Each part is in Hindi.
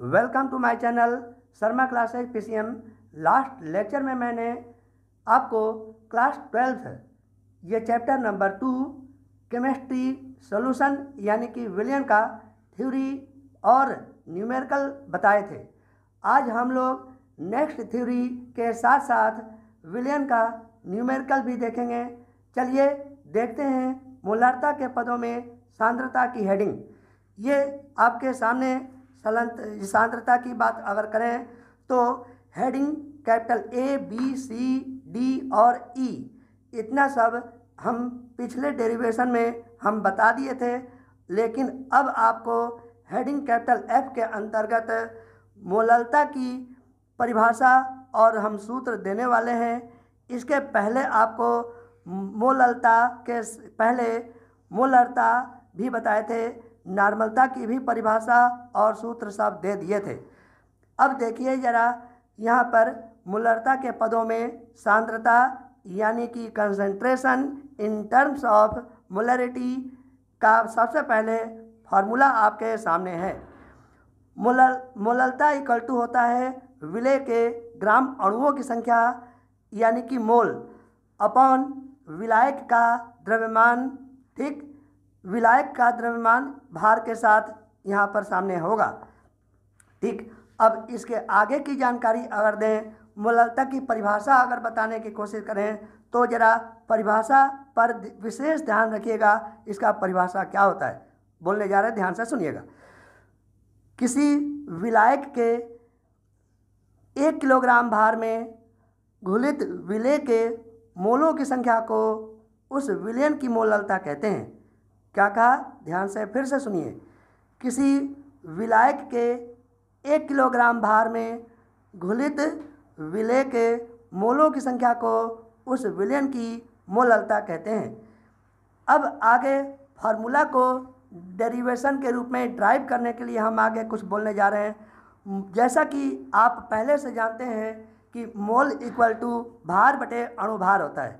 welcome to my channel Sharma classes PCM last lecture में मैंने आपको क्लास ट्वेल्थ ये chapter number two chemistry solution यानी कि विलियन का थ्योरी और न्यूमेरिकल बताए थे आज हम लोग नेक्स्ट थ्योरी के साथ साथ विलियन का न्यूमेरिकल भी देखेंगे चलिए देखते हैं मूलार्ता के पदों में सांद्रता की हेडिंग ये आपके सामने सलंत सांद्रता की बात अगर करें तो heading capital A B C D और ई e, इतना सब हम पिछले डेरिवेशन में हम बता दिए थे लेकिन अब आपको हेडिंग कैपिटल एफ के अंतर्गत मोललता की परिभाषा और हम सूत्र देने वाले हैं इसके पहले आपको मोललता के पहले मोलरता भी बताए थे नॉर्मलता की भी परिभाषा और सूत्र सब दे दिए थे अब देखिए जरा यहाँ पर मुलरता के पदों में सांद्रता यानी कि concentration in terms of molarity का सबसे पहले फार्मूला आपके सामने है मुलर मुललता इक्वल टू होता है विलय के ग्राम अणुओं की संख्या यानी कि मोल अपॉन विलायक का द्रव्यमान ठीक विलायक का द्रव्यमान भार के साथ यहाँ पर सामने होगा ठीक अब इसके आगे की जानकारी अगर दें मूलता की परिभाषा अगर बताने की कोशिश करें तो ज़रा परिभाषा पर विशेष ध्यान रखिएगा इसका परिभाषा क्या होता है बोलने जा रहे ध्यान से सुनिएगा किसी विलायक के एक किलोग्राम भार में घुलित विलय के मोलों की संख्या को उस विलयन की मोललता कहते हैं क्या कहा ध्यान से फिर से सुनिए किसी विलायक के एक किलोग्राम भार में घुलित विलय के मोलों की संख्या को उस विलयन की मोललता कहते हैं अब आगे फार्मूला को डेरिवेशन के रूप में ड्राइव करने के लिए हम आगे कुछ बोलने जा रहे हैं जैसा कि आप पहले से जानते हैं कि मोल इक्वल टू भार बटे अणुभार होता है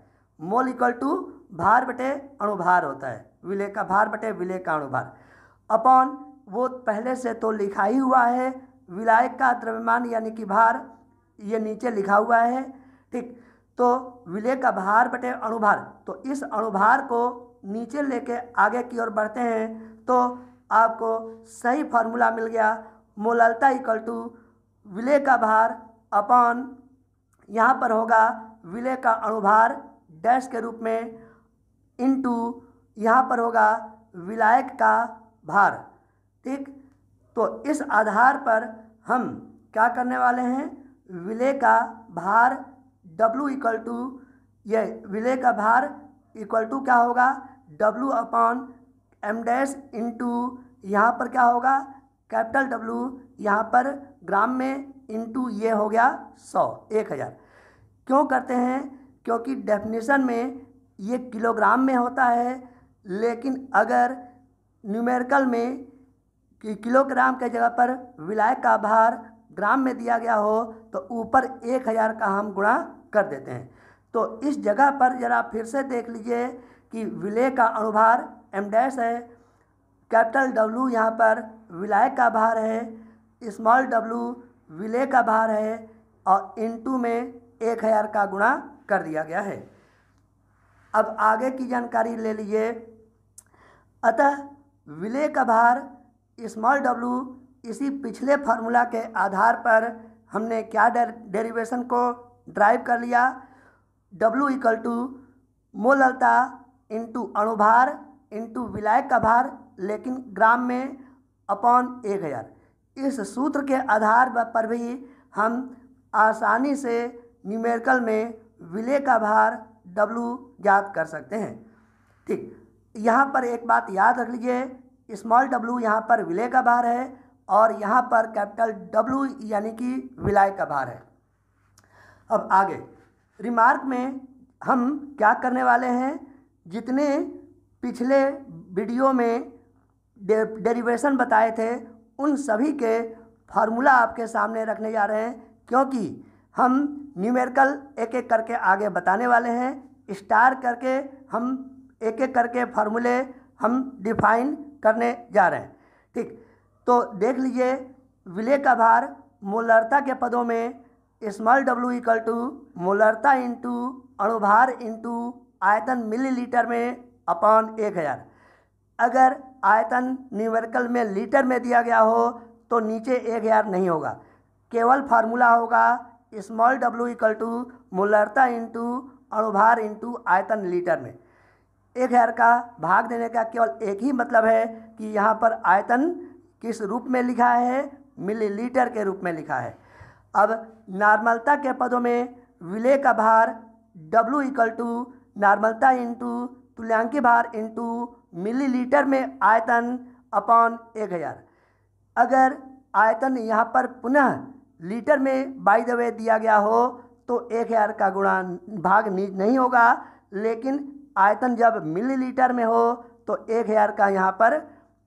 मोल इक्वल टू भार बटे अणुभार होता है विलय का भार बटे विलय का अणुभार अपॉन वो पहले से तो लिखा ही हुआ है विलय का द्रव्यमान यानी कि भार ये नीचे लिखा हुआ है ठीक तो विलय का भार बटे अणुभार तो इस अणुभार को नीचे लेके आगे की ओर बढ़ते हैं तो आपको सही फार्मूला मिल गया मोललता इक्वल टू विलय का भार अपॉन यहाँ पर होगा विलय का अणुभार डैश के रूप में इनटू यहाँ पर होगा विलायक का भार ठीक तो इस आधार पर हम क्या करने वाले हैं विलय का भार W इक्वल टू ये विलय का भार इक्वल टू क्या होगा W upon M dash into यहाँ पर क्या होगा कैपिटल W यहाँ पर ग्राम में इंटू ये हो गया सौ एक हज़ार क्यों करते हैं क्योंकि डेफिनेशन में ये किलोग्राम में होता है लेकिन अगर न्यूमेरिकल में कि किलोग्राम के जगह पर विलायक का भार ग्राम में दिया गया हो तो ऊपर एक हज़ार का हम गुणा कर देते हैं तो इस जगह पर ज़रा फिर से देख लीजिए कि विलय का अनुभार एम डैश है कैपिटल डब्लू यहाँ पर विलायक का भार है स्मॉल डब्लू विलय का भार है और इनटू में एक हज़ार का गुणा कर दिया गया है अब आगे की जानकारी ले लीजिए अतः विलय का भार स्मॉल डब्लू इसी पिछले फार्मूला के आधार पर हमने क्या डेरिवेशन को ड्राइव कर लिया डब्लू इक्वल टू मोललता इंटू अणुभार इंटू विलय का भार लेकिन ग्राम में अपॉन एक हज़ार इस सूत्र के आधार पर भी हम आसानी से न्यूमेरिकल में विलय का भार डब्लू ज्ञात कर सकते हैं ठीक यहाँ पर एक बात याद रख लीजिए स्मॉल डब्लू यहाँ पर विलय का भार है और यहाँ पर कैपिटल डब्लू यानी कि विलय का भार है अब आगे रिमार्क में हम क्या करने वाले हैं जितने पिछले वीडियो में डेरिवेशन बताए थे उन सभी के फार्मूला आपके सामने रखने जा रहे हैं क्योंकि हम न्यूमेरिकल एक एक करके आगे बताने वाले हैं स्टार करके हम एक एक करके फार्मूले हम डिफाइन करने जा रहे हैं ठीक तो देख लीजिए विलय का भार मोलरता के पदों में स्मॉल डब्ल्यू इक्वल टू मोलरता इंटू अणुभार इंटू आयतन मिलीलीटर में अपॉन एक हज़ार अगर आयतन न्यूमेरिकल में लीटर में दिया गया हो तो नीचे एक हज़ार नहीं होगा केवल फार्मूला होगा स्मॉल डब्ल्यू इक्वल टू मोलरता इंटू अणुभार इंटू आयतन लीटर में एक हज़ार का भाग देने का केवल एक ही मतलब है कि यहाँ पर आयतन किस रूप में लिखा है मिलीलीटर के रूप में लिखा है अब नॉर्मलता के पदों में विलय का भार डब्लू इक्वल टू नॉर्मलता इंटू तुल्यांकी भार इंटू मिलीलीटर में आयतन अपॉन एक हज़ार अगर आयतन यहाँ पर पुनः लीटर में बाई द वे दिया गया हो तो एक हज़ार का गुणा भाग नहीं होगा लेकिन आयतन जब मिलीलीटर में हो तो एक हज़ार का यहाँ पर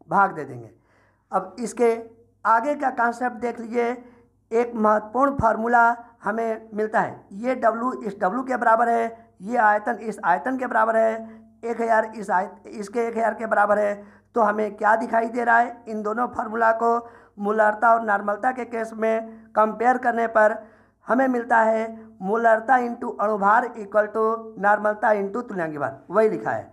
भाग दे देंगे अब इसके आगे का कॉन्सेप्ट देख लीजिए एक महत्वपूर्ण फार्मूला हमें मिलता है ये डब्लू इस डब्लू के बराबर है ये आयतन इस आयतन के बराबर है एक हज़ार इस आयत इसके एक हज़ार के बराबर है तो हमें क्या दिखाई दे रहा है इन दोनों फार्मूला को मूलरता और नॉर्मलता के केस में कंपेयर करने पर हमें मिलता है मोलरता इंटू अणुभार इक्वल टू नॉर्मलता इंटू तुल्यांकी भार वही लिखा है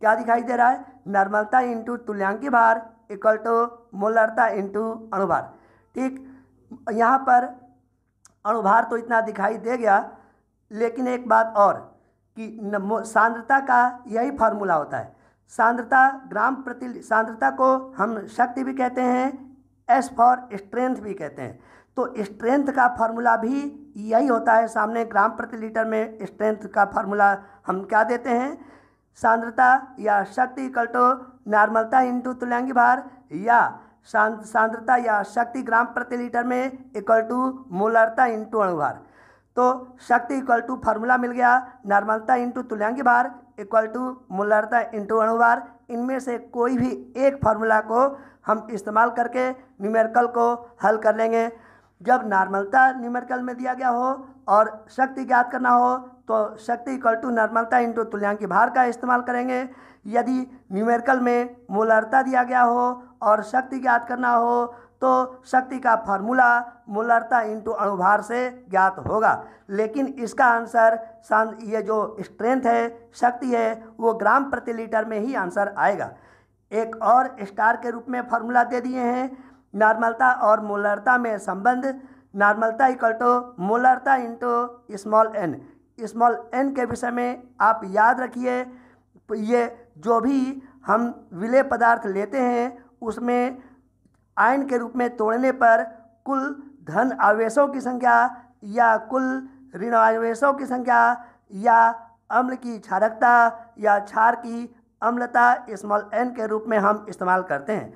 क्या दिखाई दे रहा है नॉर्मलता इंटू तुल्यांकी भार इक्वल टू मोलरता इंटू अणुभार ठीक यहाँ पर अणुभार तो इतना दिखाई दे गया लेकिन एक बात और कि सांद्रता का यही फार्मूला होता है सांद्रता ग्राम प्रति सांद्रता को हम शक्ति भी कहते हैं एस फॉर स्ट्रेंथ भी कहते हैं तो स्ट्रेंथ का फार्मूला भी यही होता है सामने ग्राम प्रति लीटर में स्ट्रेंथ का फार्मूला हम क्या देते हैं सांद्रता या शक्ति इक्वल टू नॉर्मलता इंटू तुल्यांगी भार या सांद्रता या शक्ति ग्राम प्रति लीटर में इक्वल टू मूलरता इंटू अणुभार तो शक्ति इक्वल टू फार्मूला मिल गया नॉर्मलता इंटू तुल्यांगी भार इक्वल टू मूलरता इंटू अणुभार इनमें से कोई भी एक फार्मूला को हम इस्तेमाल करके न्यूमेरिकल को हल कर लेंगे जब नॉर्मलता न्यूमेरिकल में दिया गया हो और शक्ति ज्ञात करना हो तो शक्ति इक्वल टू नॉर्मलता इंटू तुल्यांकी भार का इस्तेमाल करेंगे यदि न्यूमेरिकल में मोलरता दिया गया हो और शक्ति ज्ञात करना हो तो शक्ति का फार्मूला मोलरता इंटू अणुभार से ज्ञात होगा लेकिन इसका आंसर ये जो स्ट्रेंथ है शक्ति है वो ग्राम प्रति लीटर में ही आंसर आएगा एक और स्टार के रूप में फार्मूला दे दिए हैं नॉर्मलता और मोलरता में संबंध नॉर्मलता इक्वल टू मोलरता into small N small N के विषय में आप याद रखिए ये जो भी हम विलय पदार्थ लेते हैं उसमें आयन के रूप में तोड़ने पर कुल धन आवेशों की संख्या या कुल ऋण आवेशों की संख्या या अम्ल की क्षारकता या क्षार की अम्लता स्मॉल एन के रूप में हम इस्तेमाल करते हैं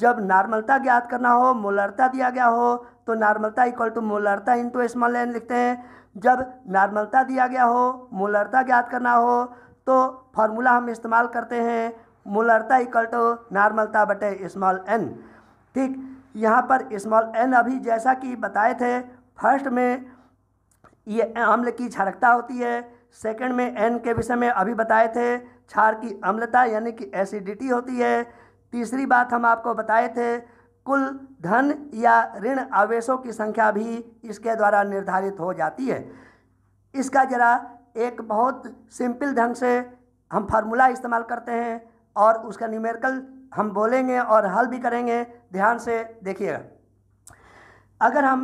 जब नॉर्मलता ज्ञात करना हो मोलरता दिया गया हो तो नॉर्मलता इक्वल टू मोलरता टू स्मॉल एन लिखते हैं जब नॉर्मलता दिया गया हो मोलरता ज्ञात करना हो तो फार्मूला हम इस्तेमाल करते हैं मोलरता इक्वल टू नॉर्मलता बटे स्मॉल एन ठीक यहाँ पर स्मॉल एन अभी जैसा कि बताए थे फर्स्ट में ये अम्ल की झरकता होती है सेकंड में एन के विषय में अभी बताए थे क्षार की अम्लता यानी कि एसिडिटी होती है तीसरी बात हम आपको बताए थे कुल धन या ऋण आवेशों की संख्या भी इसके द्वारा निर्धारित हो जाती है इसका जरा एक बहुत सिंपल ढंग से हम फार्मूला इस्तेमाल करते हैं और उसका न्यूमेरिकल हम बोलेंगे और हल भी करेंगे ध्यान से देखिएगा अगर हम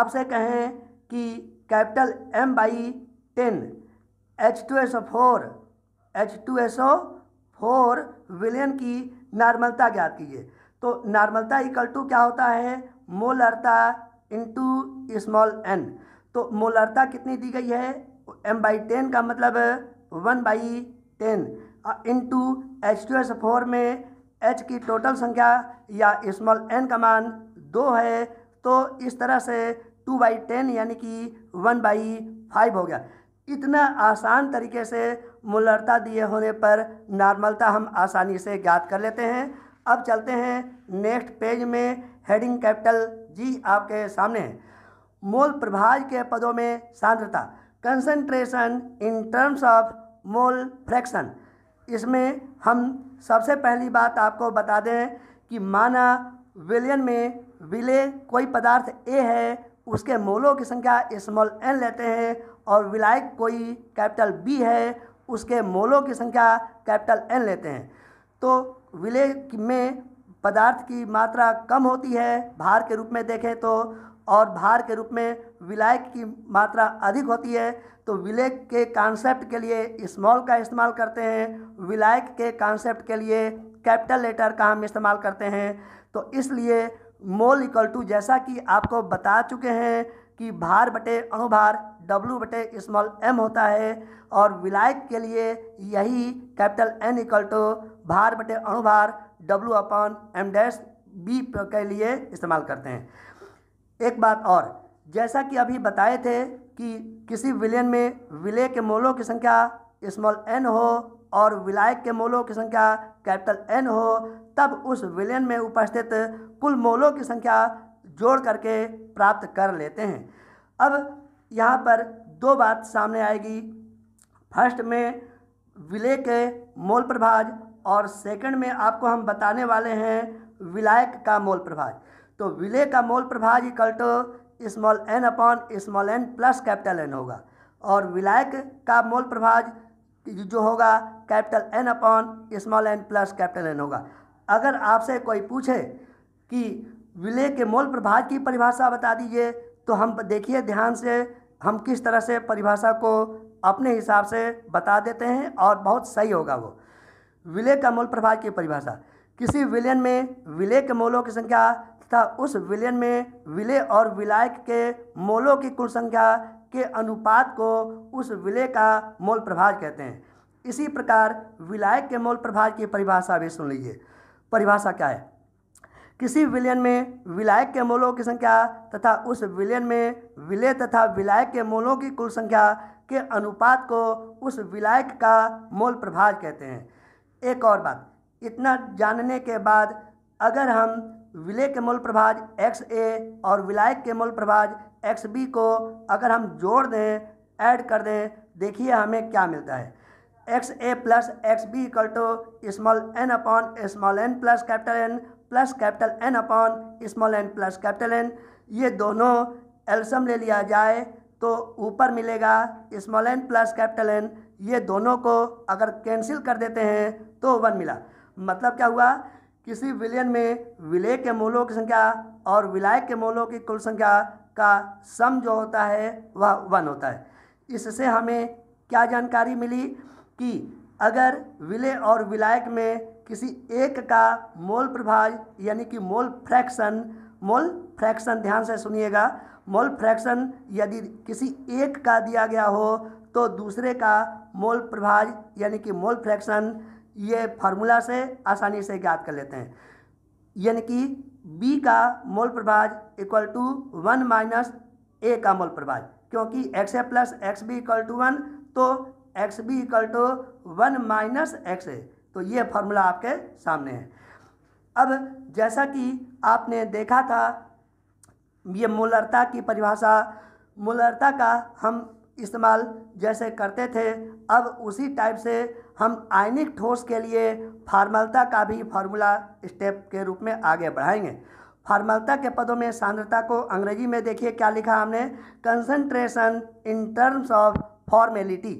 आपसे कहें कि capital M by ten H two S O four H two S O four विलियन की नॉर्मलता ज्ञात कीजिए तो नॉर्मलता इक्वल टू क्या होता है मोलरता इंटू स्मॉल एन तो मोलरता कितनी दी गई है एम बाई टेन का मतलब one by ten into H two S four में एच की टोटल संख्या या स्मॉल एन का मान दो है तो इस तरह से टू बाई टेन यानी कि वन बाई फाइव हो गया इतना आसान तरीके से मूलरता दिए होने पर नॉर्मलता हम आसानी से ज्ञात कर लेते हैं अब चलते हैं नेक्स्ट पेज में हेडिंग कैपिटल जी आपके सामने है मूल प्रभाज के पदों में सांद्रता concentration in terms of mole fraction इसमें हम सबसे पहली बात आपको बता दें कि माना विलियन में विले कोई पदार्थ ए है उसके मोलों की संख्या स्मॉल एन लेते हैं और विलायक कोई कैपिटल बी है उसके मोलों की संख्या कैपिटल एन लेते हैं तो विलय में पदार्थ की मात्रा कम होती है भार के रूप में देखें तो और भार के रूप में विलय की मात्रा अधिक होती है तो विलय के कॉन्सेप्ट के लिए स्मॉल का इस्तेमाल करते हैं विलायक के कॉन्सेप्ट के लिए कैपिटल लेटर का हम इस्तेमाल करते हैं तो इसलिए मोल इक्वल टू जैसा कि आपको बता चुके हैं कि भार बटे अणुभार डब्लू बटे स्मॉल एम होता है और विलायक के लिए यही कैपिटल एन इक्वल टू भार बटे अणुभार W upon M dash B के लिए इस्तेमाल करते हैं एक बात और जैसा कि अभी बताए थे कि किसी विलयन में विलय के मोलों की संख्या स्मॉल एन हो और विलायक के मोलों की संख्या कैपिटल एन हो तब उस विलयन में उपस्थित कुल मोलों की संख्या जोड़ करके प्राप्त कर लेते हैं अब यहाँ पर दो बात सामने आएगी फर्स्ट में विलय के मोल प्रभाज और सेकंड में आपको हम बताने वाले हैं विलायक का मोल प्रभाज तो विलय का मोल प्रभाज equal to small N upon small N plus capital N होगा और विलायक का मोल प्रभाज जो होगा capital N upon small N plus capital N होगा अगर आपसे कोई पूछे कि विलय के मूल प्रभाव की परिभाषा बता दीजिए तो हम देखिए ध्यान से हम किस तरह से परिभाषा को अपने हिसाब से बता देते हैं और बहुत सही होगा वो विलय का मूल प्रभाव की परिभाषा किसी विलयन में विलय के मोलों की संख्या तथा उस विलयन में विलय और विलायक के मोलों की कुल संख्या के अनुपात को उस विलय का मूल प्रभाव कहते हैं इसी प्रकार विलायक के मूल प्रभाव की परिभाषा भी सुन लीजिए परिभाषा क्या है किसी विलयन में विलायक के मोलों की संख्या तथा उस विलयन में विलय तथा विलायक के मोलों की कुल संख्या के अनुपात को उस विलायक का मोल प्रभाज कहते हैं एक और बात इतना जानने के बाद अगर हम विलय के मोल प्रभाज एक्स ए और विलायक के मोल प्रभाज एक्स बी को अगर हम जोड़ दें ऐड कर दें देखिए हमें क्या मिलता है X A plus X B equal to small N upon small N plus capital N plus capital N upon small N plus capital N ये दोनों एल्सम ले लिया जाए तो ऊपर मिलेगा small N plus capital N ये दोनों को अगर कैंसिल कर देते हैं तो वन मिला मतलब क्या हुआ किसी विलयन में विलय के मूलों की संख्या और विलायक के मूलों की कुल संख्या का सम जो होता है वह वन होता है इससे हमें क्या जानकारी मिली कि अगर विलय और विलायक में किसी एक का मोल प्रभाज यानी कि मोल फ्रैक्शन मोल फ्रैक्शन ध्यान से सुनिएगा मोल फ्रैक्शन यदि किसी एक का दिया गया हो तो दूसरे का मोल प्रभाज यानी कि मोल फ्रैक्शन ये फार्मूला से आसानी से ज्ञात कर लेते हैं यानी कि बी का मोल प्रभाज equal to one minus A का मोल प्रभाज क्योंकि X A plus X B equal to one तो X B equal to one minus X A तो ये फार्मूला आपके सामने है अब जैसा कि आपने देखा था ये मूलरता की परिभाषा मूलरता का हम इस्तेमाल जैसे करते थे अब उसी टाइप से हम आयनिक ठोस के लिए फार्मलता का भी फार्मूला स्टेप के रूप में आगे बढ़ाएंगे फार्मलता के पदों में सांद्रता को अंग्रेजी में देखिए क्या लिखा हमने concentration in terms of formality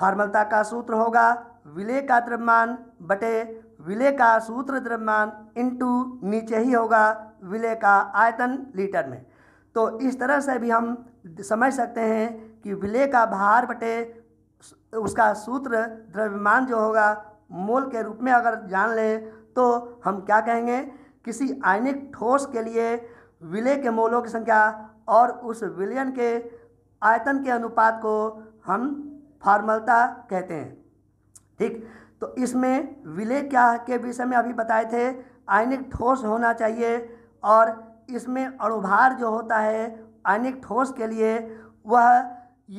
फार्मलता का सूत्र होगा विलय का द्रव्यमान बटे विलय का सूत्र द्रव्यमान इंटू नीचे ही होगा विलय का आयतन लीटर में तो इस तरह से भी हम समझ सकते हैं कि विलय का भार बटे उसका सूत्र द्रव्यमान जो होगा मोल के रूप में अगर जान लें तो हम क्या कहेंगे किसी आयनिक ठोस के लिए विलय के मोलों की संख्या और उस विलयन के आयतन के अनुपात को हम फार्मलता कहते हैं ठीक तो इसमें विलय क्या के विषय में अभी बताए थे आयनिक ठोस होना चाहिए और इसमें अणुभार जो होता है आयनिक ठोस के लिए वह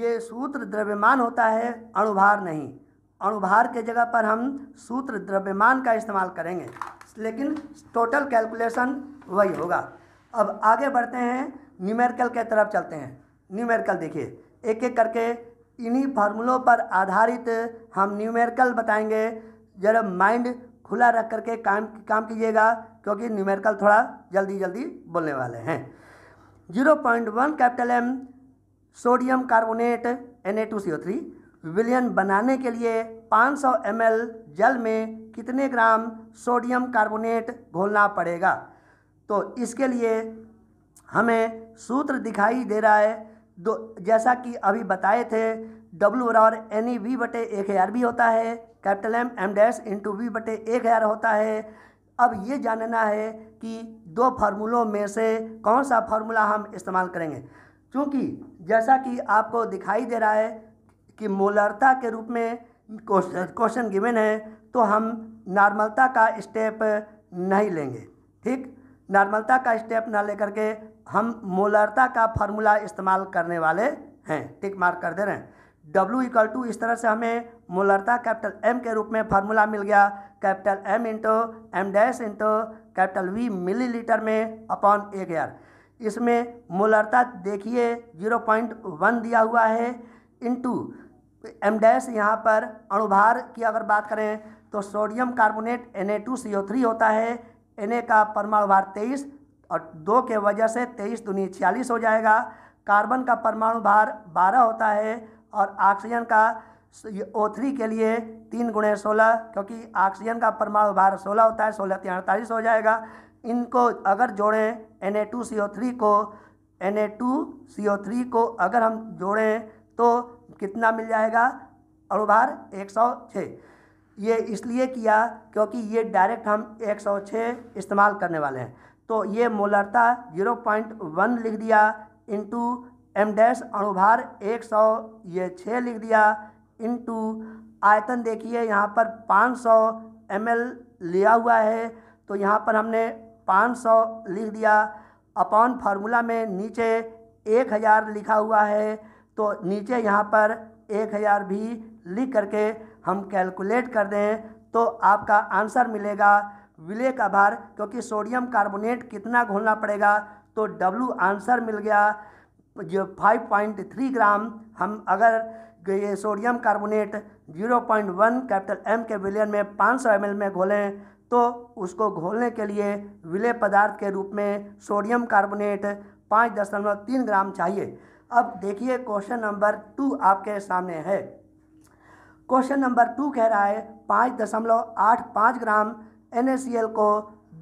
ये सूत्र द्रव्यमान होता है अणुभार नहीं अणुभार के जगह पर हम सूत्र द्रव्यमान का इस्तेमाल करेंगे लेकिन टोटल कैलकुलेशन वही होगा अब आगे बढ़ते हैं न्यूमेरिकल के तरफ चलते हैं न्यूमेरिकल देखिए एक एक करके इन्हीं फार्मूलों पर आधारित हम न्यूमेरिकल बताएंगे जरा माइंड खुला रख करके काम काम कीजिएगा क्योंकि न्यूमेरिकल थोड़ा जल्दी जल्दी बोलने वाले हैं zero point one capital M sodium carbonate N A two C O three विलियन बनाने के लिए 500 एम जल में कितने ग्राम सोडियम कार्बोनेट घोलना पड़ेगा तो इसके लिए हमें सूत्र दिखाई दे रहा है दो जैसा कि अभी बताए थे डब्ल्यू बराबर एन ई वी बटे एक हज़ार भी होता है capital M M dash into V बटे एक हज़ार होता है अब ये जानना है कि दो फार्मूलों में से कौन सा फार्मूला हम इस्तेमाल करेंगे क्योंकि जैसा कि आपको दिखाई दे रहा है कि मोलरता के रूप में क्वेश्चन गिवन है तो हम नॉर्मलता का स्टेप नहीं लेंगे ठीक नॉर्मलता का स्टेप ना लेकर के हम मोलरता का फार्मूला इस्तेमाल करने वाले हैं टिक मार्क कर दे रहे हैं डब्ल्यू इक्वल टू इस तरह से हमें मोलरता कैपिटल एम के रूप में फार्मूला मिल गया capital M into M dash into capital V millilitre में अपॉन एक एयर इसमें मोलरता देखिए जीरो पॉइंट वन दिया हुआ है इंटू एम डैश यहाँ पर अणुभार की अगर बात करें तो sodium carbonate N A two C O three होता है एन ए का परमाणु भार तेईस और दो के वजह से तेईस दुनी छियालीस हो जाएगा कार्बन का परमाणु भार बारह होता है और ऑक्सीजन का ओ थ्री के लिए तीन गुणे सोलह क्योंकि ऑक्सीजन का परमाणु भार सोलह होता है सोलह तीन अड़तालीस हो जाएगा इनको अगर जोड़ें N A two C O three को N A two C O three को अगर हम जोड़ें तो कितना मिल जाएगा अणुभार एक सौ छः ये इसलिए किया क्योंकि ये डायरेक्ट हम एक सौ छः इस्तेमाल करने वाले हैं तो ये मोलरता जीरो पॉइंट वन लिख दिया इंटू एम डैश अणुभार एक सौ ये छः लिख दिया इंटू आयतन देखिए यहाँ पर पाँच सौ एम लिया हुआ है तो यहाँ पर हमने पाँच सौ लिख दिया अपॉन फार्मूला में नीचे एक हज़ार लिखा हुआ है तो नीचे यहाँ पर एक हज़ार भी लिख करके हम कैलकुलेट कर दें तो आपका आंसर मिलेगा विलय का भार क्योंकि सोडियम कार्बोनेट कितना घोलना पड़ेगा तो W आंसर मिल गया जो 5.3 ग्राम हम अगर ये सोडियम कार्बोनेट 0.1 कैपिटल एम के विलयन में 500 एम में घोलें तो उसको घोलने के लिए विलय पदार्थ के रूप में सोडियम कार्बोनेट पाँच दशमलव तीन ग्राम चाहिए अब देखिए क्वेश्चन नंबर टू आपके सामने है क्वेश्चन नंबर टू कह रहा है पाँच दशमलव आठ पाँच ग्राम एन को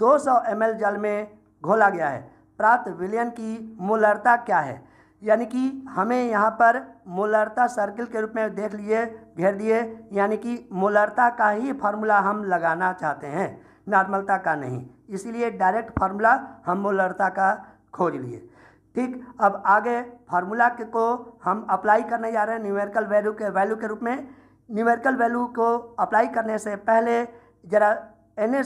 200 एम जल में घोला गया है प्राप्त विलयन की मूलरता क्या है यानी कि हमें यहाँ पर मूलरता सर्किल के रूप में देख लिए घेर दिए यानी कि मूलरता का ही फार्मूला हम लगाना चाहते हैं नॉर्मलता का नहीं इसीलिए डायरेक्ट फार्मूला हम मूलरता का खोज लिए ठीक अब आगे फार्मूला को हम अप्लाई करने जा रहे हैं न्यूमेरिकल वैल्यू के वैल्यू के रूप में न्यूमेरिकल वैल्यू को अप्लाई करने से पहले ज़रा एन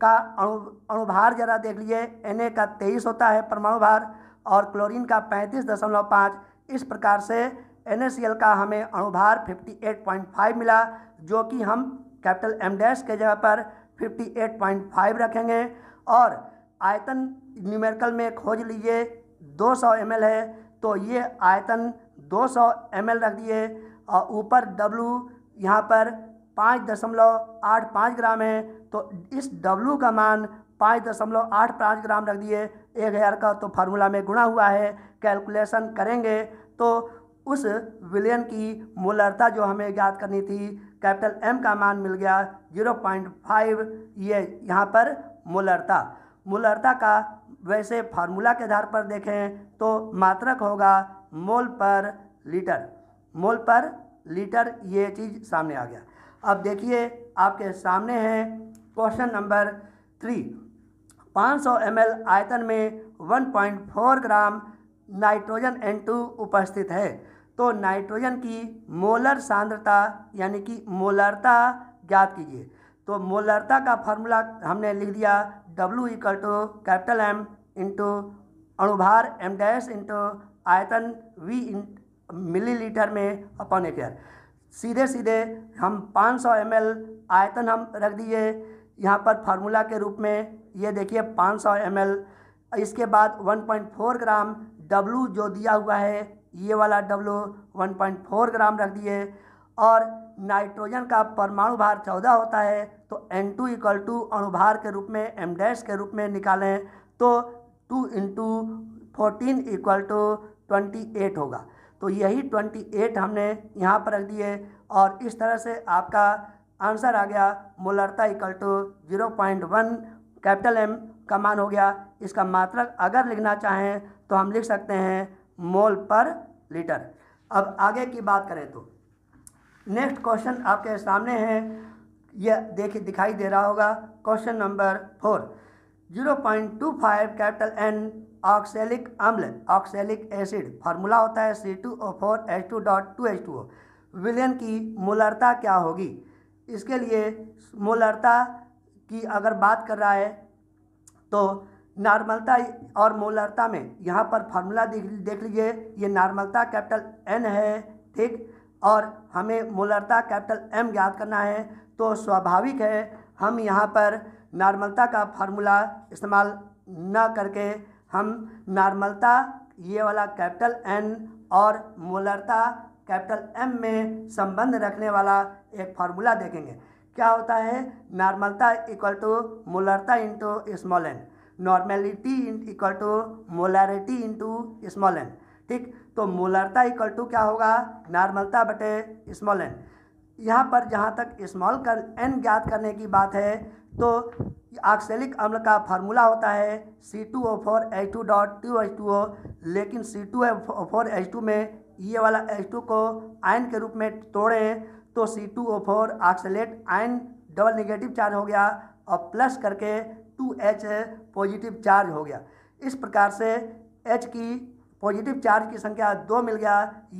का अणु अणुभार जरा देख लीजिए एन का तेईस होता है परमाणु भार और क्लोरीन का पैंतीस दशमलव पाँच इस प्रकार से एन का हमें अणुभार 58.5 मिला जो कि हम कैपिटल एम डैश के जगह पर 58.5 रखेंगे और आयतन न्यूमेरिकल में खोज लीजिए 200 एम है तो ये आयतन 200 एम रख दिए और ऊपर W यहाँ पर 5.85 ग्राम है तो इस W का मान पाँच दशमलव आठ पाँच ग्राम रख दिए एक हज़ार का तो फार्मूला में गुणा हुआ है कैलकुलेशन करेंगे तो उस विलयन की मूलरता जो हमें ज्ञात करनी थी कैपिटल एम का मान मिल गया जीरो पॉइंट फाइव ये यहाँ पर मूलरता मूलरता का वैसे फार्मूला के आधार पर देखें तो मात्रक होगा मोल पर लीटर मोल पर लीटर ये चीज़ सामने आ गया अब देखिए आपके सामने है क्वेश्चन नंबर थ्री 500 एल आयतन में 1.4 ग्राम नाइट्रोजन N2 उपस्थित है तो नाइट्रोजन की मोलर सांद्रता यानी कि मोलरता ज्ञात कीजिए तो मोलरता का फॉर्मूला हमने लिख दिया W equal to capital M into अणुभार एम डैश इंटू आयतन V मिलीलीटर में अपॉन एक सीधे सीधे हम 500 ml आयतन हम रख दिए यहाँ पर फार्मूला के रूप में ये देखिए 500 सौ इसके बाद 1.4 ग्राम डब्लू जो दिया हुआ है ये वाला डब्लू 1.4 ग्राम रख दिए और नाइट्रोजन का परमाणु भार चौदह होता है तो एन टू इक्वल टू अणुभार के रूप में एम डैश के रूप में निकालें तो two into fourteen equal to twenty eight होगा तो यही ट्वेंटी एट हमने यहाँ पर रख दिए और इस तरह से आपका आंसर आ गया मोलरता equal to zero point one capital M का मान हो गया इसका मात्रक अगर लिखना चाहें तो हम लिख सकते हैं मोल पर लीटर अब आगे की बात करें तो नेक्स्ट क्वेश्चन आपके सामने है यह देखिए दिखाई दे रहा होगा question number four zero point two five capital N oxalic अम्ल ऑक्सेलिक एसिड फार्मूला होता है C two O four H two dot two H two O विलियन की मूलरता क्या होगी इसके लिए मोलरता की अगर बात कर रहा है तो नॉर्मलता और मोलरता में यहाँ पर फार्मूला देख देख लीजिए ये नॉर्मलता कैपिटल एन है ठीक और हमें मोलरता कैपिटल एम ज्ञात करना है तो स्वाभाविक है हम यहाँ पर नॉर्मलता का फार्मूला इस्तेमाल न करके हम नॉर्मलता ये वाला कैपिटल एन और मोलरता कैपिटल एम में संबंध रखने वाला एक फार्मूला देखेंगे क्या होता है नॉर्मलता इक्वल टू मोलरता into small N normality equal to molarity into small N ठीक तो मोलरता इक्वल टू क्या होगा नॉर्मलता बटे स्मॉल एन यहाँ पर जहाँ तक स्मॉल कर एन ज्ञात करने की बात है तो ऑक्सेलिक अम्ल का फार्मूला होता है C two O four H two dot two H two O लेकिन C two O four H two में ये वाला एच टू को आयन के रूप में तोड़ें तो C two O four oxalate आयन डबल निगेटिव चार्ज हो गया और प्लस करके टू एच पॉजिटिव चार्ज हो गया इस प्रकार से एच की पॉजिटिव चार्ज की संख्या दो मिल गया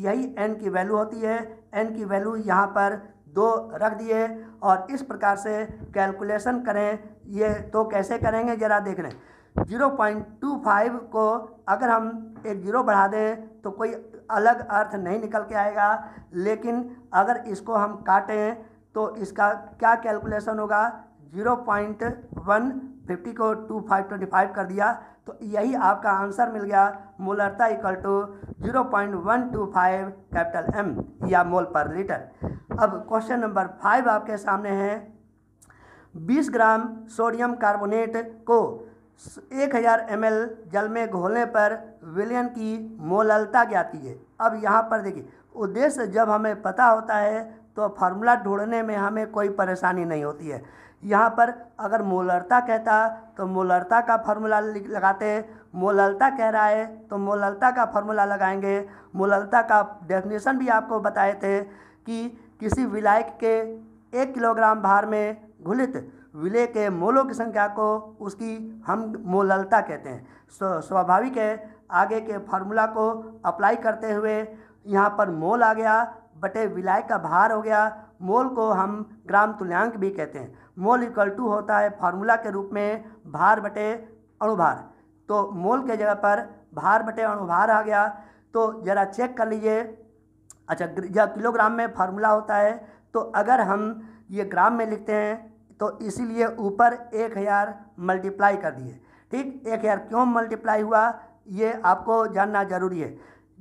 यही एन की वैल्यू होती है एन की वैल्यू यहाँ पर दो रख दिए और इस प्रकार से कैलकुलेशन करें ये तो कैसे करेंगे ज़रा देख लें 0.25 को अगर हम एक जीरो बढ़ा दें तो कोई अलग अर्थ नहीं निकल के आएगा लेकिन अगर इसको हम काटें तो इसका क्या कैलकुलेशन होगा जीरो पॉइंट वन फिफ्टी को टू फाइव ट्वेंटी फाइव कर दिया तो यही आपका आंसर मिल गया मोलरता equal to zero point one two five capital M या मोल पर लीटर अब क्वेश्चन नंबर फाइव आपके सामने है बीस ग्राम सोडियम कार्बोनेट को एक हज़ार एम जल में घोलने पर विलयन की मोललता ज्ञाती है अब यहाँ पर देखिए उद्देश्य जब हमें पता होता है तो फार्मूला ढूंढने में हमें कोई परेशानी नहीं होती है यहाँ पर अगर मोलरता कहता तो मोलरता का फार्मूला लगाते मोललता कह रहा है तो मोललता का फार्मूला लगाएंगे मोललता का डेफिनेशन भी आपको बताए थे कि किसी विलायक के एक किलोग्राम भार में घुलित विलय के मोलों की संख्या को उसकी हम मोललता कहते हैं स्वाभाविक है आगे के फार्मूला को अप्लाई करते हुए यहाँ पर मोल आ गया बटे विलय का भार हो गया मोल को हम ग्राम तुल्यांक भी कहते हैं मोल इक्वल टू होता है फार्मूला के रूप में भार बटे अणुभार तो मोल के जगह पर भार बटे अणुभार आ गया तो ज़रा चेक कर लीजिए अच्छा जब किलोग्राम में फार्मूला होता है तो अगर हम ये ग्राम में लिखते हैं तो इसीलिए ऊपर एक हज़ार मल्टीप्लाई कर दिए ठीक एक हज़ार क्यों मल्टीप्लाई हुआ ये आपको जानना जरूरी है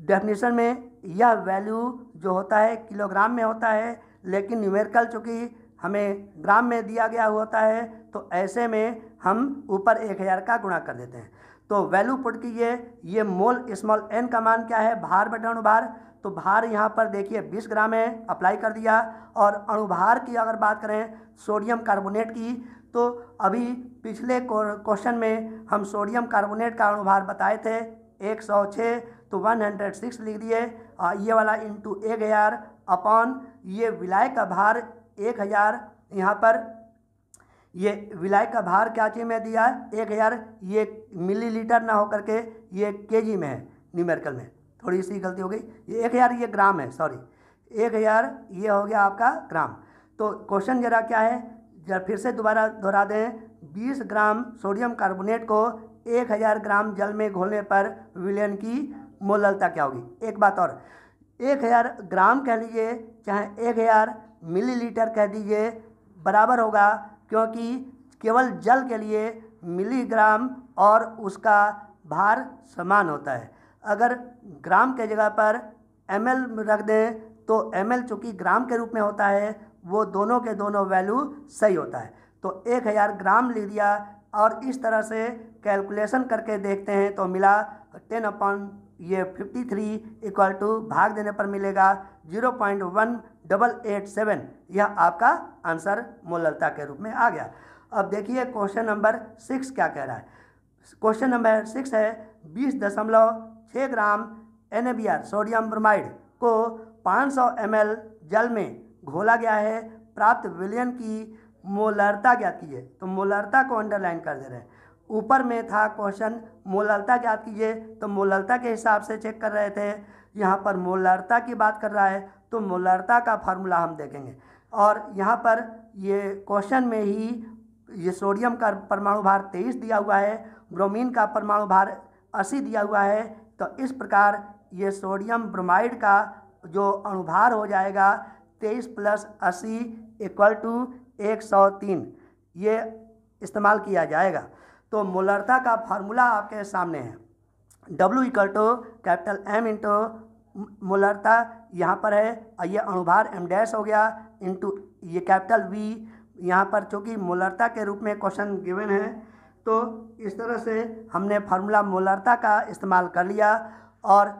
डेफिनेशन में यह वैल्यू जो होता है किलोग्राम में होता है लेकिन न्यूमेरिकल चूँकि हमें ग्राम में दिया गया होता है तो ऐसे में हम ऊपर एक हज़ार का गुणा कर देते हैं तो वैल्यू पुट कीजिए ये मोल स्मॉल एन का मान क्या है भार बटन भार तो भार यहाँ पर देखिए 20 ग्राम है अप्लाई कर दिया और अणुभार की अगर बात करें सोडियम कार्बोनेट की तो अभी पिछले क्वेश्चन में हम सोडियम कार्बोनेट का अणुभार बताए थे 106 तो 106 लिख दिए ये वाला इंटू एक हज़ार अपॉन ये विलाय का भार एक हज़ार यहाँ पर ये विलाय का भार क्या चीज में दिया है एक हज़ार ये मिलीलीटर ना होकर के ये केजी में है न्यूमेरिकल में थोड़ी सी गलती हो गई ये एक हज़ार ये ग्राम है सॉरी एक हज़ार ये हो गया आपका ग्राम तो क्वेश्चन जरा क्या है जब फिर से दोबारा दोहरा दें बीस ग्राम सोडियम कार्बोनेट को एक हज़ार ग्राम जल में घोलने पर विलयन की मोललता क्या होगी एक बात और एक हज़ार ग्राम कह लीजिए चाहे एक हज़ार मिलीलीटर कह दीजिए बराबर होगा क्योंकि केवल जल के लिए मिलीग्राम और उसका भार समान होता है अगर ग्राम के जगह पर एम रख दें तो एम एल चूँकि ग्राम के रूप में होता है वो दोनों के दोनों वैल्यू सही होता है तो एक हज़ार ग्राम लिख दिया और इस तरह से कैलकुलेशन करके देखते हैं तो मिला टेन अपॉन ये फिफ्टी थ्री इक्वल टू भाग देने पर मिलेगा zero point one double eight seven यह आपका आंसर मूलता के रूप में आ गया अब देखिए क्वेश्चन नंबर सिक्स क्या कह रहा है क्वेश्चन नंबर सिक्स है बीस दशमलव छः ग्राम एन सोडियम ब्रोमाइड को 500 सौ जल में घोला गया है प्राप्त विलयन की मोलरता ज्ञात कीजिए तो मोलरता को अंडरलाइन कर दे रहे हैं ऊपर में था क्वेश्चन मोललता ज्ञात कीजिए तो मोलरता के हिसाब से चेक कर रहे थे यहाँ पर मोलरता की बात कर रहा है तो मोलरता का फार्मूला हम देखेंगे और यहाँ पर ये क्वेश्चन में ही ये सोडियम का परमाणु भार तेईस दिया हुआ है ब्रोमीन का परमाणु भार अस्सी दिया हुआ है तो इस प्रकार ये सोडियम ब्रोमाइड का जो अनुभार हो जाएगा तेईस प्लस अस्सी इक्वल टू एक सौ तीन ये इस्तेमाल किया जाएगा तो मोलरता का फार्मूला आपके सामने है W equal to capital M into मोलरता यहाँ पर है और ये अनुभार एम डैश हो गया इंटू ये कैपिटल वी यहाँ पर चूँकि मोलरता के रूप में क्वेश्चन गिवन है तो इस तरह से हमने फार्मूला मोलरता का इस्तेमाल कर लिया और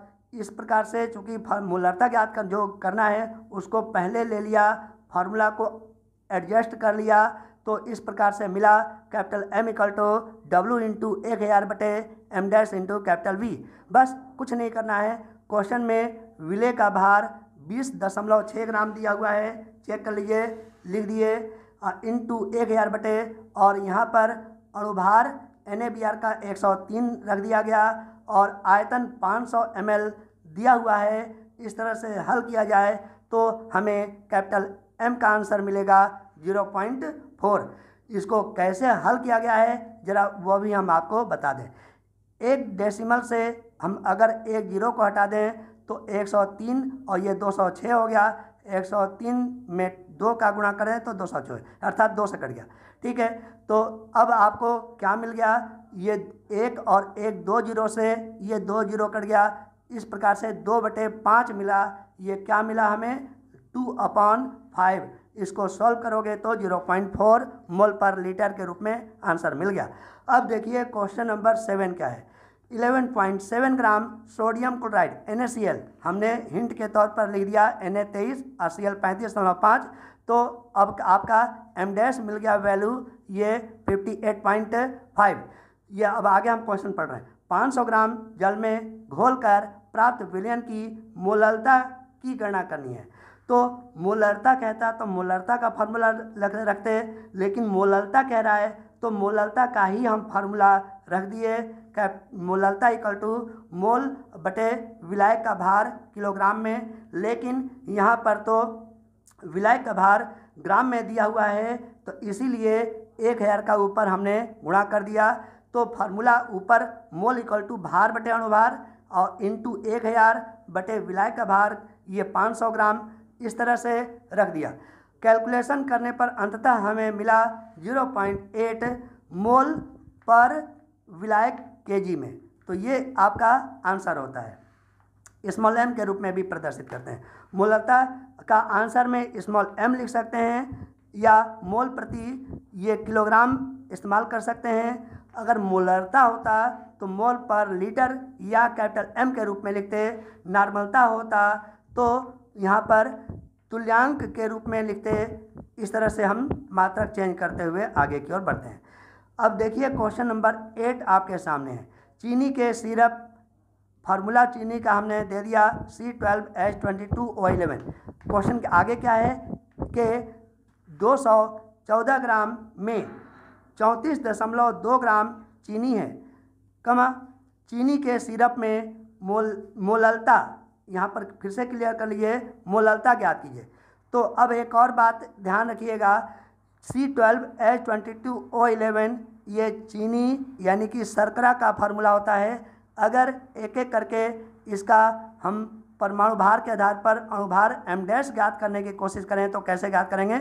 इस प्रकार से चूँकि मोलरता के कर जो करना है उसको पहले ले लिया फार्मूला को एडजस्ट कर लिया तो इस प्रकार से मिला capital M equal to W into एक हजार बटे M dash into capital V बस कुछ नहीं करना है क्वेश्चन में विले का भार बीस दशमलव छः ग्राम दिया हुआ है चेक कर लीजिए लिख दिए इंटू एक हज़ार बटे और यहाँ पर उभार एन का 103 रख दिया गया और आयतन 500 एल दिया हुआ है इस तरह से हल किया जाए तो हमें कैपिटल एम का आंसर मिलेगा 0.4 इसको कैसे हल किया गया है ज़रा वो भी हम आपको बता दें एक डेसिमल से हम अगर एक जीरो को हटा दें तो 103 और ये 206 हो गया 103 में दो का गुणा करें तो दो सौ अर्थात दो से कट गया ठीक है तो अब आपको क्या मिल गया ये एक और एक दो जीरो से ये दो जीरो कट गया इस प्रकार से दो बटे पाँच मिला ये क्या मिला हमें टू अपॉन फाइव इसको सॉल्व करोगे तो जीरो पॉइंट फोर मोल पर लीटर के रूप में आंसर मिल गया अब देखिए क्वेश्चन नंबर सेवन क्या है eleven point seven gram sodium chloride N हमने हिंट के तौर पर लिख दिया एन ए तेईस और सी एल पैंतीस तो अब आपका एम डैश मिल गया वैल्यू ये 58.5 ये अब आगे हम क्वेश्चन पढ़ रहे हैं 500 ग्राम जल में घोलकर प्राप्त विलयन की मोललता की गणना करनी है तो मोलरता कहता तो मोलरता का फार्मूला रखते लेकिन मोललता कह रहा है तो मोललता का ही हम फार्मूला रख दिए मोललता इक्वल टू मोल बटे विलायक का भार किलोग्राम में लेकिन यहाँ पर तो विलय का भार ग्राम में दिया हुआ है तो इसीलिए एक हज़ार का ऊपर हमने गुणा कर दिया तो फार्मूला ऊपर मोल इक्वल टू भार बटे अणुभार और इंटू एक हज़ार बटे विलाय का भार ये 500 ग्राम इस तरह से रख दिया कैलकुलेशन करने पर अंततः हमें मिला 0.8 मोल पर विलायक जी में तो ये आपका आंसर होता है स्मॉल एम के रूप में भी प्रदर्शित करते हैं मूलतः का आंसर में स्मॉल एम लिख सकते हैं या मोल प्रति ये किलोग्राम इस्तेमाल कर सकते हैं अगर मोलरता होता तो मोल पर लीटर या कैपिटल एम के रूप में लिखते नॉर्मलता होता तो यहाँ पर तुल्यांक के रूप में लिखते इस तरह से हम मात्रक चेंज करते हुए आगे की ओर बढ़ते हैं अब देखिए क्वेश्चन नंबर एट आपके सामने है चीनी के सिरप फार्मूला चीनी का हमने दे दिया C twelve H twenty two O eleven question के आगे क्या है कि दो सौ चौदह ग्राम में चौंतीस दशमलव दो ग्राम चीनी है कमा चीनी के सिरप में मोल मोललता यहाँ पर फिर से क्लियर कर लिए मोललता ज्ञात कीजिए तो अब एक और बात ध्यान रखिएगा C twelve H twenty two O eleven ये चीनी यानी कि शर्करा का फार्मूला होता है अगर एक एक करके इसका हम परमाणु भार के आधार पर अणुभार एम डैश ज्ञात करने की कोशिश करें तो कैसे ज्ञात करेंगे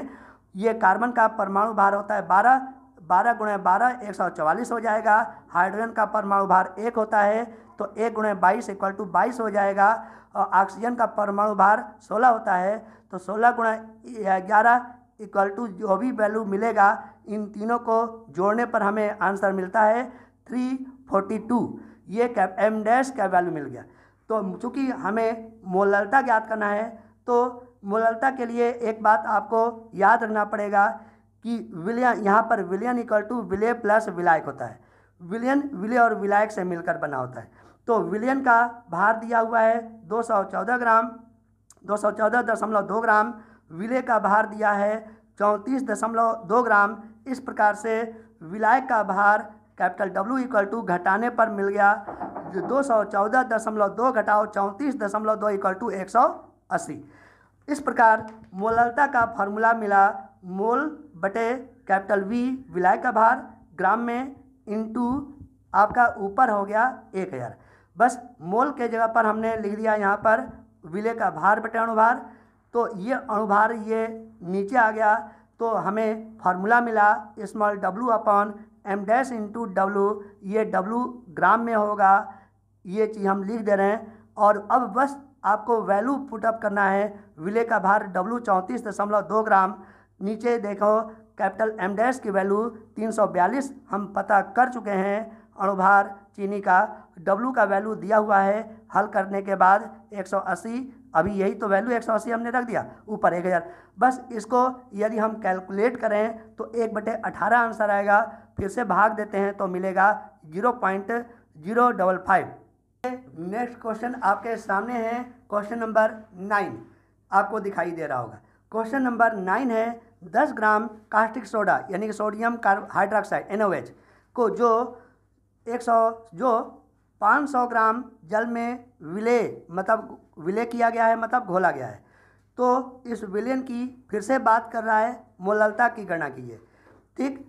ये कार्बन का परमाणु भार होता है बारह बारह गुणे बारह एक सौ चवालीस हो जाएगा हाइड्रोजन का परमाणु भार एक होता है तो एक गुणे बाईस इक्वल टू बाईस हो जाएगा और ऑक्सीजन का परमाणु भार सोलह होता है तो सोलह गुणे ग्यारह इक्वल टू जो भी वैल्यू मिलेगा इन तीनों को जोड़ने पर हमें आंसर मिलता है थ्री फोर्टी टू ये कैप एम डैश का वैल्यू मिल गया तो चूँकि हमें मोललता ज्ञात करना है तो मोललता के लिए एक बात आपको याद रखना पड़ेगा कि विलियन यहाँ पर विलियन इक्वल टू विलय प्लस विलायक होता है विलियन विलय और विलायक से मिलकर बना होता है तो विलियन का भार दिया हुआ है दो सौ चौदह ग्राम दो सौ चौदह दशमलव दो ग्राम विलय का भार दिया है चौंतीस दशमलव दो ग्राम इस प्रकार से विलायक का भार कैपिटल डब्ल्यू इक्वल टू घटाने पर मिल गया दो सौ चौदह दशमलव दो घटाओ चौंतीस दशमलव दो इक्वल टू एक सौ अस्सी इस प्रकार मोललता का फॉर्मूला मिला मोल बटे कैपिटल वी विलाय का भार ग्राम में इंटू आपका ऊपर हो गया एक हज़ार बस मोल के जगह पर हमने लिख दिया यहाँ पर विलय का भार बटे अणुभार तो ये अणुभार ये नीचे आ गया तो हमें फार्मूला मिला small W upon M dash into W ये डब्लू ग्राम में होगा ये चीज़ हम लिख दे रहे हैं और अब बस आपको वैल्यू पुटअप करना है विले का भार डब्लू चौंतीस दशमलव दो ग्राम नीचे देखो कैपिटल एम डैश की वैल्यू तीन सौ बयालीस हम पता कर चुके हैं अणुभार चीनी का डब्लू का वैल्यू दिया हुआ है हल करने के बाद एक सौ अस्सी अभी यही तो वैल्यू एक सौ अस्सी हमने रख दिया ऊपर एक हज़ार बस इसको यदि हम कैलकुलेट करें तो एक बटे अठारह आंसर आएगा फिर से भाग देते हैं तो मिलेगा zero point zero double five next question आपके सामने है क्वेश्चन नंबर नाइन आपको दिखाई दे रहा होगा क्वेश्चन नंबर नाइन है दस ग्राम कास्टिक सोडा यानी कि सोडियम हाइड्रोक्साइड एन को जो एक सौ जो 500 ग्राम जल में विले मतलब विले किया गया है मतलब घोला गया है तो इस विलयन की फिर से बात कर रहा है मोललता की गणना कीजिए ठीक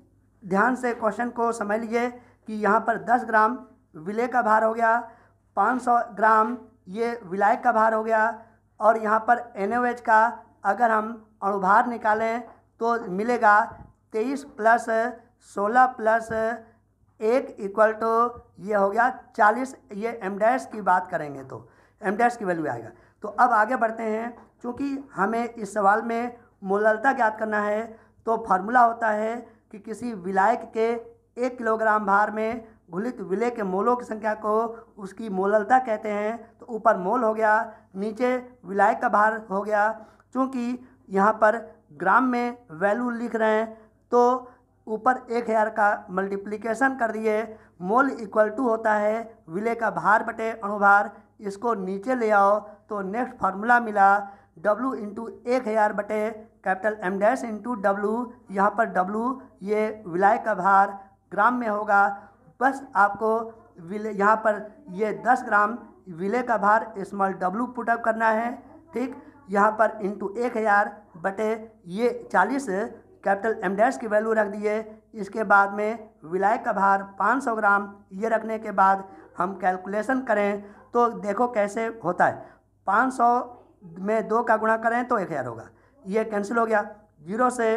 ध्यान से क्वेश्चन को समझ लीजिए कि यहाँ पर 10 ग्राम विलय का भार हो गया 500 ग्राम ये विलायक का भार हो गया और यहाँ पर एन का अगर हम अणुभार निकालें तो मिलेगा तेईस प्लस सोलह प्लस एक इक्वल टू ये हो गया चालीस ये एम डैश की बात करेंगे तो एम डैश की वैल्यू आएगा तो अब आगे बढ़ते हैं क्योंकि हमें इस सवाल में मूलता ज्ञात करना है तो फार्मूला होता है कि किसी विलायक के एक किलोग्राम भार में घुलित विलय के मोलों की संख्या को उसकी मोललता कहते हैं तो ऊपर मोल हो गया नीचे विलायक का भार हो गया चूँकि यहाँ पर ग्राम में वैल्यू लिख रहे हैं तो ऊपर एक हज़ार का मल्टीप्लिकेशन कर दिए मोल इक्वल टू होता है विलय का भार बटे अणुभार इसको नीचे ले आओ तो नेक्स्ट फार्मूला मिला डब्लू इंटू एक हज़ार बटे capital M dash into W यहाँ पर डब्लू ये विलाय का भार ग्राम में होगा बस आपको विले यहाँ पर ये दस ग्राम विले का भार स्मॉल डब्लू पुटअप करना है ठीक यहाँ पर इंटू एक हज़ार बटे ये चालीस कैपिटल एम डैश की वैल्यू रख दिए इसके बाद में विलाय का भार पाँच सौ ग्राम ये रखने के बाद हम कैलकुलेशन करें तो देखो कैसे होता है पाँच सौ में दो का गुणा करें तो एक हज़ार होगा ये कैंसिल हो गया जीरो से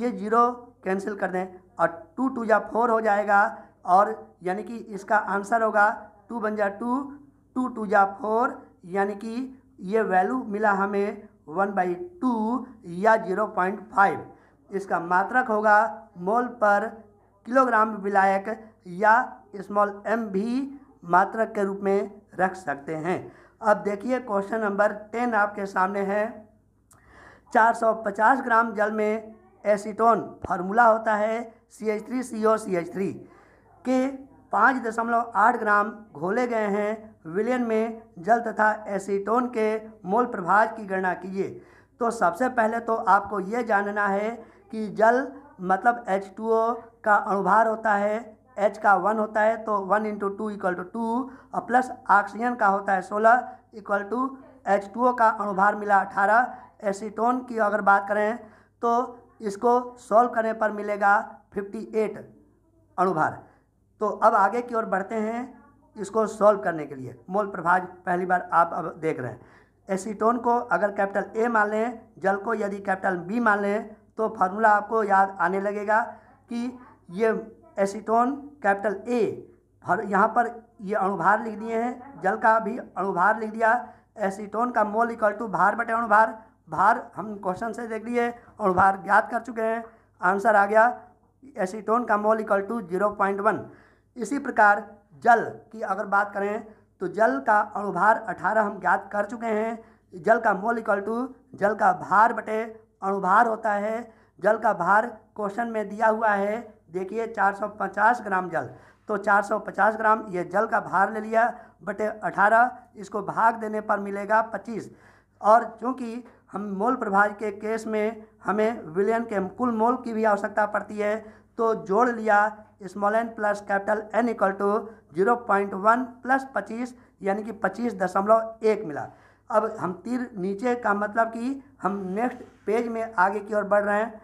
ये जीरो कैंसिल कर दें और टू टू या फोर हो जाएगा और यानी कि इसका आंसर होगा टू बन जा टू टू टू या फोर यानी कि ये वैल्यू मिला हमें वन बाई टू या जीरो पॉइंट फाइव इसका मात्रक होगा मोल पर किलोग्राम विलायक या स्मॉल एम भी मात्रक के रूप में रख सकते हैं अब देखिए क्वेश्चन नंबर टेन आपके सामने है 450 ग्राम जल में एसीटोन फार्मूला होता है C H three C O C H three के पाँच दशमलव आठ ग्राम घोले गए हैं विलयन में जल तथा एसीटोन के मोल प्रभाज की गणना कीजिए तो सबसे पहले तो आपको ये जानना है कि जल मतलब एच टू ओ का अणुभार होता है एच का वन होता है तो one into two equal to two और प्लस ऑक्सीजन का होता है सोलह equal to H two O का अनुभार मिला अठारह एसीटोन की अगर बात करें तो इसको सॉल्व करने पर मिलेगा फिफ्टी एट अणुभार तो अब आगे की ओर बढ़ते हैं इसको सॉल्व करने के लिए मोल प्रभाज पहली बार आप अब देख रहे हैं एसीटोन को अगर कैपिटल ए मान लें जल को यदि कैपिटल बी मान लें तो फार्मूला आपको याद आने लगेगा कि ये एसीटोन कैपिटल ए यहाँ पर ये अणुभार लिख दिए हैं जल का भी अनुभार लिख दिया एसीटोन का मोल इक्वल टू भार बटे अणुभार भार हम क्वेश्चन से देख लिए अणुभार ज्ञात कर चुके हैं आंसर आ गया एसीटोन का mole equal to zero point one इसी प्रकार जल की अगर बात करें तो जल का अणुभार अठारह हम ज्ञात कर चुके हैं जल का मोल इक्वल टू जल का भार बटे अणुभार होता है जल का भार क्वेश्चन में दिया हुआ है देखिए 450 ग्राम जल तो 450 ग्राम ये जल का भार ले लिया बटे अठारह इसको भाग देने पर मिलेगा पच्चीस और चूँकि हम मोल प्रभाज के केस में हमें विलियन के कुल मोल की भी आवश्यकता पड़ती है तो जोड़ लिया small N plus capital N equal to zero point one plus पच्चीस यानी कि पच्चीस दशमलव एक मिला अब हम तीर नीचे का मतलब कि हम नेक्स्ट पेज में आगे की ओर बढ़ रहे हैं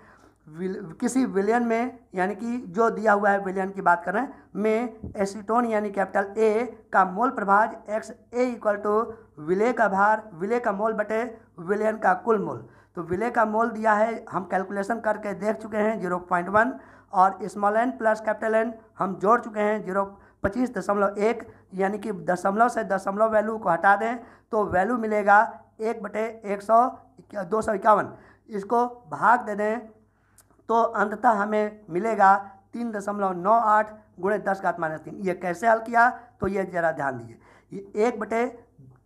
विल, किसी विलयन में यानी कि जो दिया हुआ है विलयन की बात करें में एसीटोन यानी कैपिटल ए का मोल प्रभाज एक्स ए इक्वल टू विलय का भार विलय का मोल बटे विलयन का कुल मोल तो विलय का मोल दिया है हम कैलकुलेशन करके देख चुके हैं जीरो पॉइंट वन और small N plus capital N हम जोड़ चुके हैं जीरो पच्चीस दशमलव एक यानी कि दशमलव से दशमलव वैल्यू को हटा दें तो वैल्यू मिलेगा एक बटे एक सौ दो सौ इक्यावन इसको भाग दे दें तो अंततः हमें मिलेगा तीन दशमलव नौ आठ गुणे दस घात माइनस तीन ये कैसे हल किया तो ये ज़रा ध्यान दीजिए ये एक बटे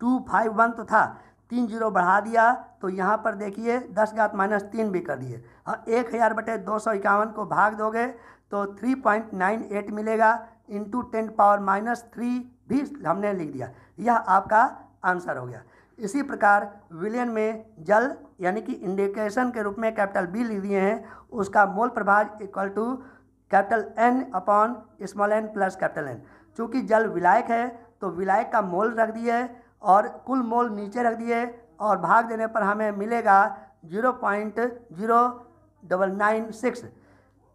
टू फाइव वन तो था तीन जीरो बढ़ा दिया तो यहाँ पर देखिए दस घात माइनस तीन भी कर दिए और हाँ, एक हज़ार बटे दो सौ इक्यावन को भाग दोगे तो थ्री पॉइंट नाइन एट मिलेगा into ten power minus three भी हमने लिख दिया यह आपका आंसर हो गया इसी प्रकार विलियन में जल यानी कि इंडिकेशन के रूप में कैपिटल बी लिख दिए हैं उसका मोल प्रभाव equal to capital N upon small N plus capital N चूँकि जल विलायक है तो विलायक का मोल रख दिए और कुल मोल नीचे रख दिए और भाग देने पर हमें मिलेगा zero point zero double nine six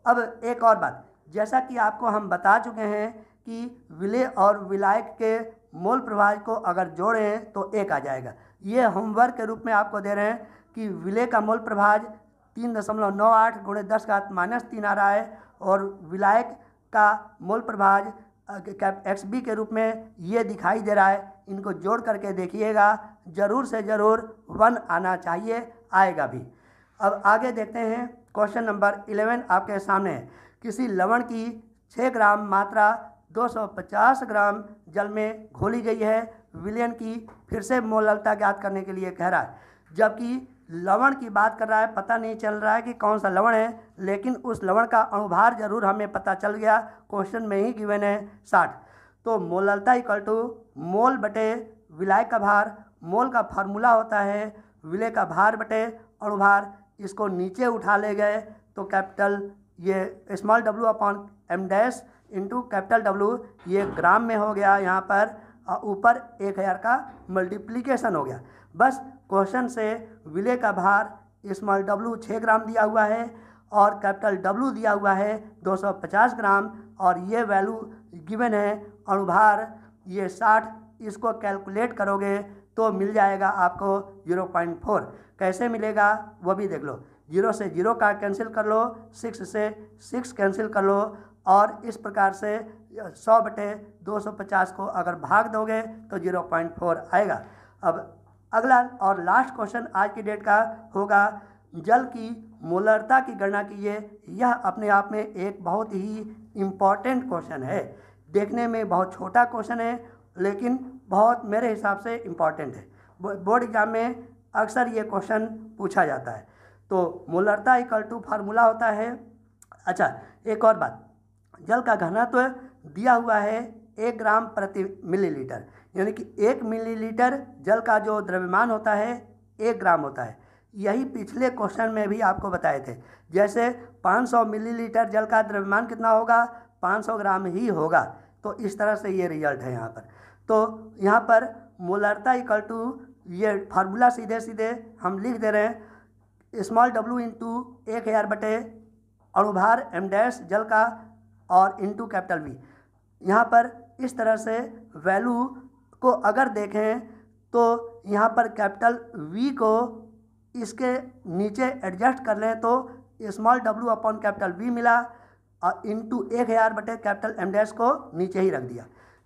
अब एक और बात जैसा कि आपको हम बता चुके हैं कि विलय और विलायक के मोल प्रभाज को अगर जोड़ें तो एक आ जाएगा ये होमवर्क के रूप में आपको दे रहे हैं कि विलय का मूल प्रभाज तीन दशमलव नौ आठ गुणे दस का माइनस तीन आ रहा है और विलायक का मूल प्रभाज एक्स बी के रूप में ये दिखाई दे रहा है इनको जोड़ करके देखिएगा ज़रूर से ज़रूर वन आना चाहिए आएगा भी अब आगे देखते हैं क्वेश्चन नंबर इलेवन आपके सामने है किसी लवण की छः ग्राम मात्रा 250 ग्राम जल में घोली गई है विलयन की फिर से मोललता ज्ञात करने के लिए कह रहा है जबकि लवण की बात कर रहा है पता नहीं चल रहा है कि कौन सा लवण है लेकिन उस लवण का अणुभार जरूर हमें पता चल गया क्वेश्चन में ही गिवन है साठ तो मोललता इक्वल टू मोल बटे विलय का भार मोल का फार्मूला होता है विलय का भार बटे अणुभार इसको नीचे उठा ले गए तो कैपिटल ये small W upon M dash into capital W ये ग्राम में हो गया यहाँ पर ऊपर एक हज़ार का मल्टीप्लीकेशन हो गया बस क्वेश्चन से विलय का भार स्मॉल डब्लू छः ग्राम दिया हुआ है और कैपिटल डब्लू दिया हुआ है 250 ग्राम और ये वैल्यू गिवन है अणुभार ये 60 इसको कैलकुलेट करोगे तो मिल जाएगा आपको 0.4 कैसे मिलेगा वो भी देख लो जीरो से जीरो का कैंसिल कर लो सिक्स से सिक्स कैंसिल कर लो और इस प्रकार से सौ बटे दो सौ पचास को अगर भाग दोगे तो जीरो पॉइंट फोर आएगा अब अगला और लास्ट क्वेश्चन आज की डेट का होगा जल की मोलरता की गणना कीजिए यह अपने आप में एक बहुत ही इम्पॉर्टेंट क्वेश्चन है देखने में बहुत छोटा क्वेश्चन है लेकिन बहुत मेरे हिसाब से इम्पॉर्टेंट है बोर्ड एग्ज़ाम में अक्सर ये क्वेश्चन पूछा जाता है तो मोलरता इक्वल टू फार्मूला होता है अच्छा एक और बात जल का घनत्व दिया हुआ है एक ग्राम प्रति मिलीलीटर यानी कि एक मिलीलीटर जल का जो द्रव्यमान होता है एक ग्राम होता है यही पिछले क्वेश्चन में भी आपको बताए थे जैसे 500 मिलीलीटर जल का द्रव्यमान कितना होगा 500 ग्राम ही होगा तो इस तरह से ये रिजल्ट है यहाँ पर तो यहाँ पर मोलरता इक्वल टू ये फार्मूला सीधे सीधे हम लिख दे रहे हैं स्मॉल डब्ल्यू इंटू एक हज़ार बटे अणुभार एम डैश जल का और इंटू कैपिटल वी यहाँ पर इस तरह से वैल्यू को अगर देखें तो यहाँ पर कैपिटल वी को इसके नीचे एडजस्ट कर लें तो small W upon capital V मिला और इंटू एक हज़ार बटे कैपिटल एम डैश को नीचे ही रख दिया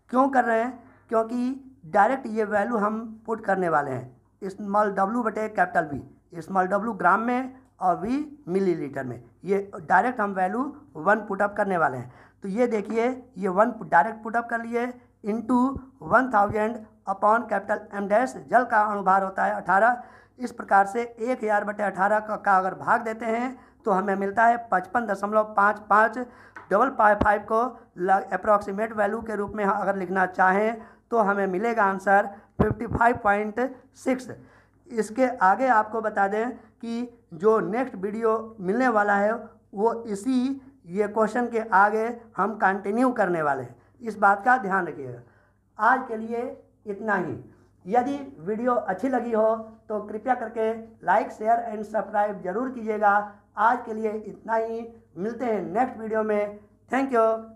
क्यों कर रहे हैं क्योंकि डायरेक्ट ये वैल्यू हम पुट करने वाले हैं स्मॉल डब्ल्यू बटे capital V small W gram में और वी मिलीलीटर में ये डायरेक्ट हम वैल्यू वन पुटअप करने वाले हैं तो ये देखिए ये वन डायरेक्ट पुटअप कर लिए into one thousand upon capital M dash जल का अनुभार होता है अठारह इस प्रकार से एक हज़ार बटे अठारह का, का अगर भाग देते हैं तो हमें मिलता है पचपन दशमलव पाँच पाँच डबल फाइव फाइव को अप्रॉक्सीमेट वैल्यू के रूप में अगर लिखना चाहें तो हमें मिलेगा answer fifty five point six इसके आगे आपको बता दें कि जो नेक्स्ट वीडियो मिलने वाला है वो इसी ये क्वेश्चन के आगे हम कंटिन्यू करने वाले हैं इस बात का ध्यान रखिएगा आज के लिए इतना ही यदि वीडियो अच्छी लगी हो तो कृपया करके लाइक शेयर एंड सब्सक्राइब जरूर कीजिएगा आज के लिए इतना ही मिलते हैं नेक्स्ट वीडियो में थैंक यू